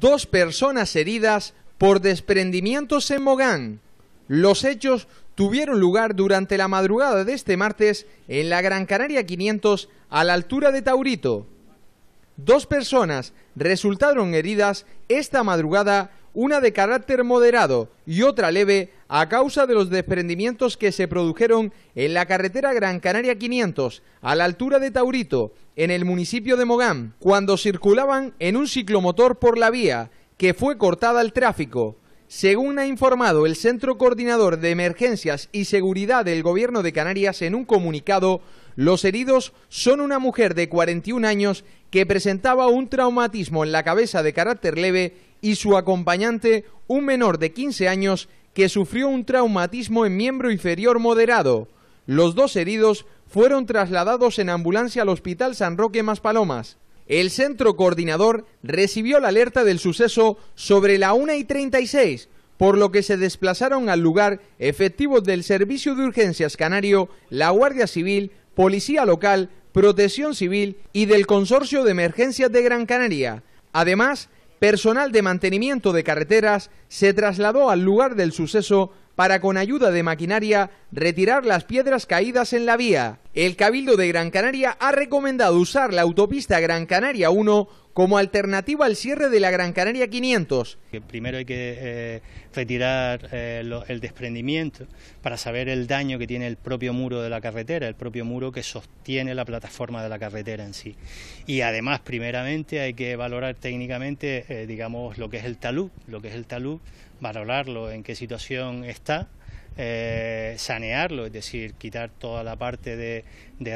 dos personas heridas por desprendimientos en Mogán. Los hechos tuvieron lugar durante la madrugada de este martes en la Gran Canaria 500 a la altura de Taurito. Dos personas resultaron heridas esta madrugada una de carácter moderado y otra leve a causa de los desprendimientos que se produjeron en la carretera Gran Canaria 500 a la altura de Taurito, en el municipio de Mogán, cuando circulaban en un ciclomotor por la vía que fue cortada al tráfico. Según ha informado el Centro Coordinador de Emergencias y Seguridad del Gobierno de Canarias en un comunicado, los heridos son una mujer de 41 años que presentaba un traumatismo en la cabeza de carácter leve y su acompañante, un menor de 15 años que sufrió un traumatismo en miembro inferior moderado. Los dos heridos fueron trasladados en ambulancia al Hospital San Roque Maspalomas. El centro coordinador recibió la alerta del suceso sobre la 1 y 36, por lo que se desplazaron al lugar efectivos del Servicio de Urgencias Canario, la Guardia Civil, Policía Local, Protección Civil y del Consorcio de Emergencias de Gran Canaria. Además, personal de mantenimiento de carreteras se trasladó al lugar del suceso para con ayuda de maquinaria retirar las piedras caídas en la vía. El Cabildo de Gran Canaria ha recomendado usar la autopista Gran Canaria 1 como alternativa al cierre de la Gran Canaria 500. Primero hay que eh, retirar eh, el desprendimiento para saber el daño que tiene el propio muro de la carretera, el propio muro que sostiene la plataforma de la carretera en sí. Y además, primeramente, hay que valorar técnicamente, eh, digamos, lo que es el talud, lo que es el talud, valorarlo en qué situación está eh, sanearlo, es decir, quitar toda la parte de,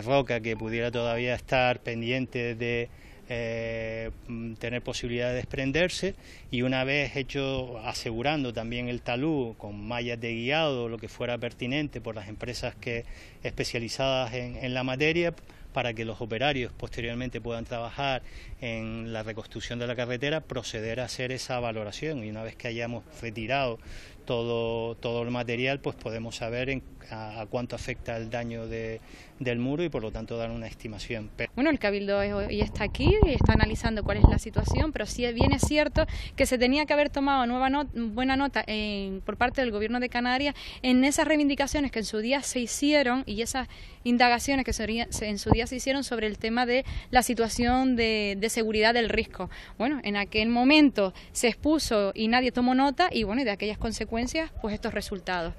roca que pudiera todavía estar pendiente de eh, mm, tener posibilidad de desprenderse y una vez hecho asegurando también el talud con mallas de guiado, lo que fuera pertinente por las empresas que especializadas en la materia, para que los operarios posteriormente puedan trabajar en la reconstrucción de la carretera, proceder a hacer esa valoración y una vez que hayamos retirado todo, todo el material, pues podemos saber a, cuánto afecta el daño del muro y por lo tanto dar una estimación. Bueno, el Cabildo hoy está aquí y está analizando cuál es la situación, pero sí bien es cierto que se tenía que haber tomado buena nota por parte del Gobierno de Canarias en esas reivindicaciones que en su día se hicieron y esas indagaciones que se, en su día se hicieron sobre el tema de la situación de, seguridad del riesgo. Bueno, en aquel momento se expuso y nadie tomó nota y bueno, y de aquellas consecuencias, pues estos resultados.